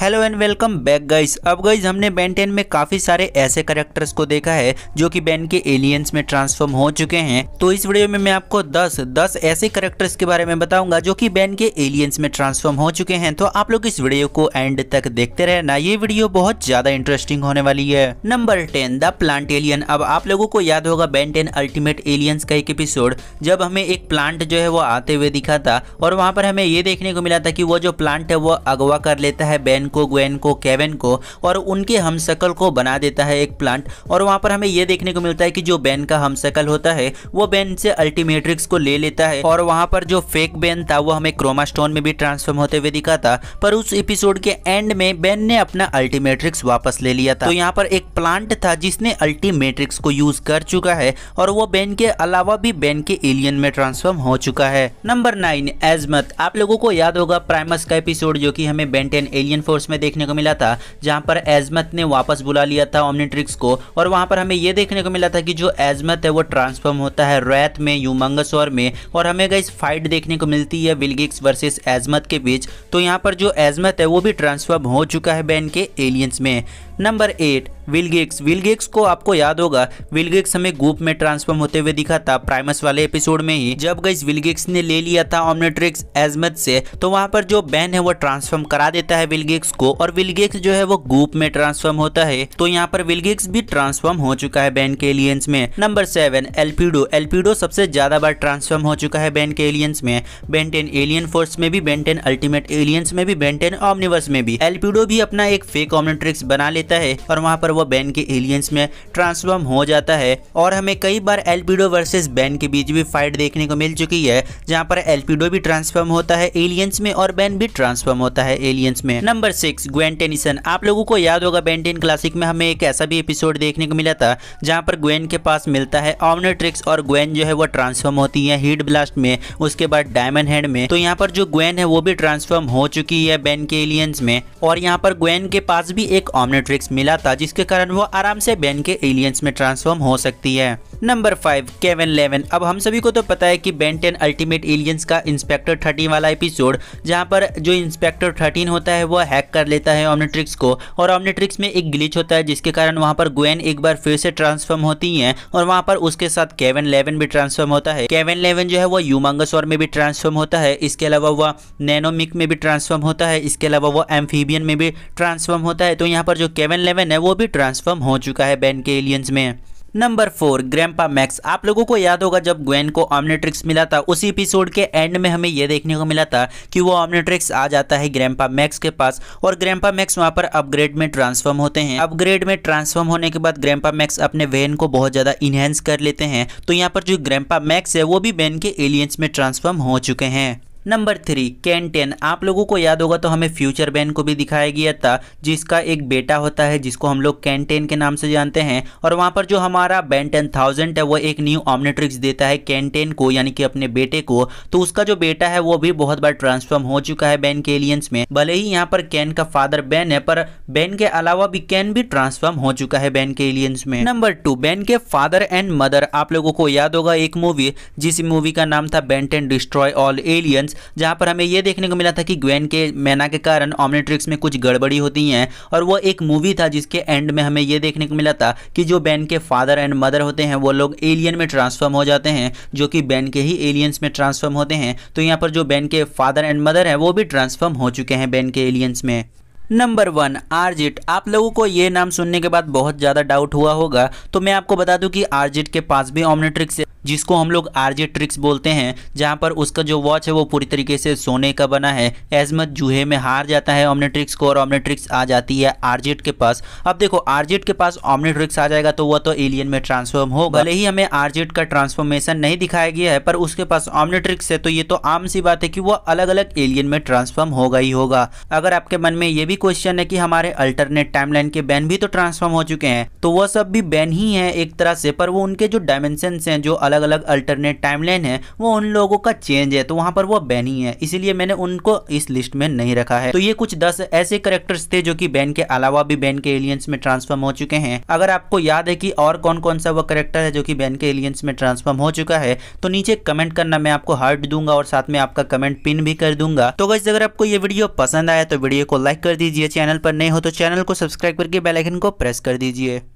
hello and welcome back guys अब guys हमने Ben ten में काफी सारे ऐसे करेक्टर्स को देखा है जो कि बैन के एलियंस में ट्रांसफॉर्म हो चुके हैं तो इस वीडियो में मैं आपको 10 10 ऐसे करेक्टर्स के बारे में बताऊंगा जो कि बैन के एलियंस में ट्रांसफॉर्म हो चुके हैं तो आप लोग इस वीडियो को एंड तक देखते रहना ये वीडियो बहुत ज्यादा इंटरेस्टिंग होने वाली है number ten the plant alien अब आप लोगों को याद होगा टेन अल्टीमेट एलियंस का एक एपिसोड जब हमें एक प्लांट जो है वो आते हुए दिखा था और वहां पर हमें ये देखने को मिला था की वो जो प्लांट है वो अगवा कर लेता है बैन एलन को ग्वेन को केवन को और उनके हमशक्ल को बना देता है एक प्लांट और वहां पर हमें यह देखने को मिलता है कि जो बैन का हमशक्ल होता है वो बैन से अल्टीमेट्रिक्स को ले लेता है और वहां पर जो फेक बैन था वो हमें क्रोमा स्टोन में भी ट्रांसफॉर्म होते हुए दिखा था पर उस एपिसोड के एंड में बैन ने अपना अल्टीमेट्रिक्स वापस ले लिया था तो यहाँ पर एक प्लांट था जिसने अल्टीमेट्रिक्स को यूज कर चुका है और वो बैन के अलावा भी बैन के एलियन में ट्रांसफॉर्म हो चुका है नंबर नाइन एजमत आप लोगों को याद होगा प्राइमस का एपिसोड जो की हमें टेन एलियन फोर कोर्स में देखने को मिला था जहां पर एजमत ने वापस बुला लिया था ओमनीट्रिक्स को और वहां पर हमें यह देखने को मिला था कि जो एजमत है वो ट्रांसफॉर्म होता है रैत में यूमंगसौर में और हमें गई फाइट देखने को मिलती है विलगिक्स वर्सेज एजमत के बीच तो यहाँ पर जो एजमत है वो भी ट्रांसफॉर्म हो चुका है बैन के एलियंस में नंबर एट विलगिक्स विलगिक्स को आपको याद होगा विलगिक्स हमें ग्रुप में ट्रांसफॉर्म होते हुए दिखा था प्राइमस वाले एपिसोड में ही जब गई विलगिक्स ने ले लिया था ऑमनेट्रिक्स एजमत से तो वहां पर जो बैन है वो ट्रांसफॉर्म करा देता है विलगिक्स को और विलगिक्स जो है वो ग्रुप में ट्रांसफॉर्म होता है तो यहाँ पर विलगिक्स भी ट्रांसफॉर्म हो चुका है बैन के एलियंस में नंबर सेवन एलपीडो एलपीडो सबसे ज्यादा बार ट्रांसफॉर्म हो चुका है बैन के एलियंस में बेंटेन एलियन फोर्स में भी बेंटेन अल्टीमेट एलियंस में भी बेंटेन ऑमनिवर्स में भी एलपीडो भी अपना एक फेक ऑमनेट्रिक्स बना लेता लेता है और वहाँ पर वो बैन के एलियंस में ट्रांसफॉर्म हो जाता है और हमें कई बार एल्पिडो वर्सेज बैन के बीच भी फाइट देखने को मिल चुकी है जहाँ पर एल्पिडो भी ट्रांसफॉर्म होता है एलियंस में और बैन भी ट्रांसफॉर्म होता है एलियंस में नंबर सिक्स ग्वेन टेनिसन आप लोगों को याद होगा बेंटेन क्लासिक में हमें एक ऐसा भी एपिसोड देखने को मिला था जहाँ पर ग्वेन के पास मिलता है ऑमनेट्रिक्स और ग्वेन जो है वो ट्रांसफॉर्म होती है हीट ब्लास्ट में उसके बाद डायमंड हैंड में तो यहाँ पर जो ग्वेन है वो भी ट्रांसफॉर्म हो चुकी है बैन के एलियंस में और यहाँ पर ग्वेन के पास भी एक ऑमनेट्रिक्स मैट्रिक्स मिला था जिसके कारण वो आराम से बेन के एलियंस में ट्रांसफॉर्म हो सकती है नंबर फाइव केवन लेवन अब हम सभी को तो पता है कि बेंटेन अल्टीमेट एलियंस का इंस्पेक्टर थर्टीन वाला एपिसोड जहाँ पर जो इंस्पेक्टर थर्टीन होता है वह हैक कर लेता है ऑमनेट्रिक्स को और ऑमनेट्रिक्स में एक ग्लिच होता है जिसके कारण वहाँ पर ग्वेन एक बार फिर से ट्रांसफॉर्म होती है और वहाँ पर उसके साथ केवन लेवन भी ट्रांसफॉर्म होता है केवन लेवन जो है वह और में भी ट्रांसफॉर्म होता है इसके अलावा वह नैनोमिक में भी ट्रांसफॉर्म होता है इसके अलावा वह एम्फीबियन में भी ट्रांसफॉर्म होता है तो यहाँ पर जो केवन लेवन है वो भी ट्रांसफॉर्म हो चुका है बैन के एलियंस में नंबर फोर ग्रैम्पा मैक्स आप लोगों को याद होगा जब ग्वेन को ऑमनेट्रिक्स मिला था उसी एपिसोड के एंड में हमें यह देखने को मिला था कि वो ऑमनेट्रिक्स आ जाता है ग्रैम्पा मैक्स के पास और ग्रैम्पा मैक्स वहाँ पर अपग्रेड में ट्रांसफॉर्म होते हैं अपग्रेड में ट्रांसफॉर्म होने के बाद ग्रैम्पा मैक्स अपने वेन को बहुत ज़्यादा इनहेंस कर लेते हैं तो यहाँ पर जो ग्रैम्पा मैक्स है वो भी वेन के एलियंस में ट्रांसफॉर्म हो चुके हैं नंबर थ्री कैंटेन आप लोगों को याद होगा तो हमें फ्यूचर बैन को भी दिखाया गया था जिसका एक बेटा होता है जिसको हम लोग कैंटेन के नाम से जानते हैं और वहाँ पर जो हमारा बैन टेन थाउजेंड है वो एक न्यू ऑमनेट्रिक्स देता है कैंटेन को यानी कि अपने बेटे को तो उसका जो बेटा है वो भी बहुत बार ट्रांसफॉर्म हो चुका है बैन के एलियंस में भले ही यहाँ पर कैन का फादर बैन है पर बैन के अलावा भी कैन भी ट्रांसफॉर्म हो चुका है बैन के एलियंस में नंबर टू बैन के फादर एंड मदर आप लोगों को याद होगा एक मूवी जिस मूवी का नाम था Ben ten destroy all aliens जहां पर हमें यह देखने को मिला था कि ग्वेन के मैना के कारण ऑमनेट्रिक्स में कुछ गड़बड़ी होती हैं और वो एक मूवी था जिसके एंड में हमें यह देखने को मिला था कि जो बैन के फादर एंड मदर होते हैं वो लोग एलियन में ट्रांसफॉर्म हो जाते हैं जो कि बैन के ही एलियंस में ट्रांसफॉर्म होते हैं तो यहाँ पर जो बैन के फादर एंड मदर हैं वो भी ट्रांसफॉर्म हो चुके हैं बैन के एलियंस में नंबर वन आरजिट आप लोगों को ये नाम सुनने के बाद बहुत ज़्यादा डाउट हुआ होगा तो मैं आपको बता दूं कि आरजिट के पास भी ऑमनेट्रिक्स जिसको हम लोग आरजे ट्रिक्स बोलते हैं जहाँ पर उसका जो वॉच है वो पूरी तरीके से सोने का बना है एजमत जूहे में हार जाता है ऑमनेट्रिक्स को और ऑमनेट्रिक्स आ जाती है आरजेट के पास अब देखो आरजेट के पास ऑमनेट्रिक्स आ जाएगा तो वह तो एलियन में ट्रांसफॉर्म हो भले ही हमें आरजेट का ट्रांसफॉर्मेशन नहीं दिखाया गया है पर उसके पास ऑमनेट्रिक्स है तो ये तो आम सी बात है कि वह अलग अलग एलियन में ट्रांसफॉर्म होगा ही होगा अगर आपके मन में ये भी क्वेश्चन है कि हमारे अल्टरनेट टाइमलाइन के बैन भी तो ट्रांसफॉर्म हो चुके हैं तो वह सब भी बैन ही है एक तरह से पर वो उनके जो डायमेंशन हैं जो अलग अलग अलग अल्टरनेट टाइमलाइन है वो उन लोगों का चेंज है तो वहां पर वो बैन ही है इसीलिए मैंने उनको इस लिस्ट में नहीं रखा है तो ये कुछ दस ऐसे करेक्टर्स थे जो की बैन के अलावा भी बैन के एलियंस में ट्रांसफॉर्म हो चुके हैं अगर आपको याद है की और कौन कौन सा वो करेक्टर है जो की बैन के एलियंस में ट्रांसफॉर्म हो चुका है तो नीचे कमेंट करना मैं आपको हार्ट दूंगा और साथ में आपका कमेंट पिन भी कर दूंगा तो वैसे अगर आपको ये वीडियो पसंद आया तो वीडियो को लाइक कर दीजिए चैनल पर नहीं हो तो चैनल को सब्सक्राइब करके बेल आइकन को प्रेस कर दीजिए